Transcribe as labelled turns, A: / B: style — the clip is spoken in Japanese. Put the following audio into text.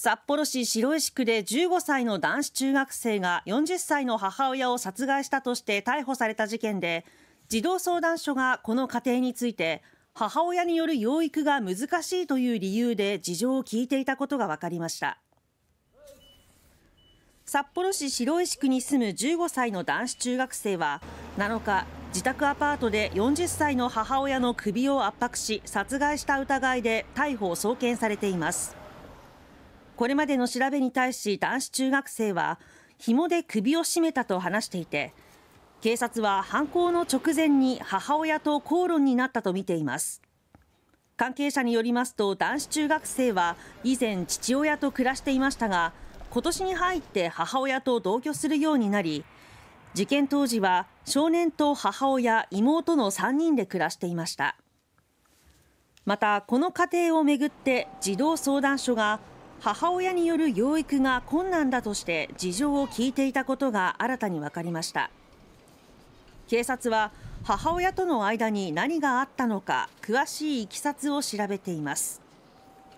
A: 札幌市白石区で15歳の男子中学生が40歳の母親を殺害したとして逮捕された事件で児童相談所がこの家庭について母親による養育が難しいという理由で事情を聴いていたことが分かりました札幌市白石区に住む15歳の男子中学生は7日自宅アパートで40歳の母親の首を圧迫し殺害した疑いで逮捕・送検されていますこれまでの調べに対し男子中学生は紐で首を絞めたと話していて警察は犯行の直前に母親と口論になったとみています関係者によりますと男子中学生は以前父親と暮らしていましたが今年に入って母親と同居するようになり事件当時は少年と母親妹の3人で暮らしていましたまたこの家庭をめぐって児童相談所が母親による養育が困難だとして事情を聞いていたことが新たに分かりました警察は母親との間に何があったのか詳しいいきさつを調べています